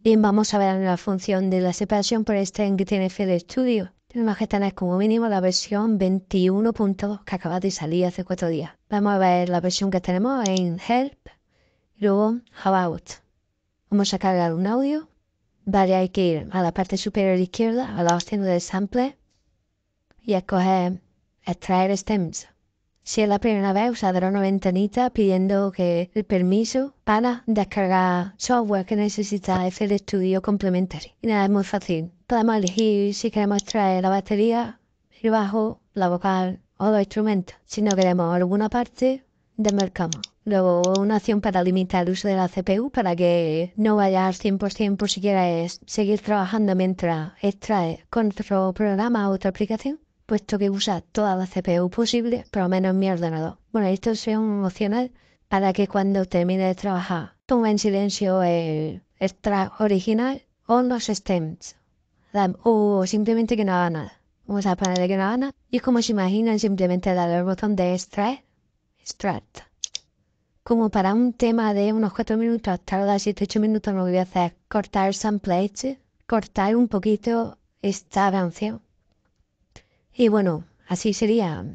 Bien, vamos a ver la función de la separación por este tiene de estudio. Tenemos que tener como mínimo la versión 21.2 que acaba de salir hace cuatro días. Vamos a ver la versión que tenemos en Help y luego How About. Vamos a cargar un audio. Vale, hay que ir a la parte superior izquierda, a la opción de sample y escoger extraer stems. Si es la primera vez usaré una ventanita pidiendo que el permiso para descargar software que necesita es el estudio complementario. Y nada, es muy fácil. Podemos elegir si queremos traer la batería, el bajo, la vocal o los instrumentos. Si no queremos alguna parte, desmarcamos. Luego, una opción para limitar el uso de la CPU para que no vaya al 100% por si seguir trabajando mientras extrae con otro programa o otra aplicación puesto que usa toda la CPU posible, pero menos mi ordenador. Bueno, esto es un emocional para que cuando termine de trabajar tome en silencio el, extra original o los stems. O simplemente que no haga nada. Vamos a ponerle que no haga nada. Y como se imaginan, simplemente darle el botón de extract. Extract. Como para un tema de unos 4 minutos, tarda 7-8 minutos, lo que voy a hacer cortar el sample, este, cortar un poquito esta canción y bueno, así sería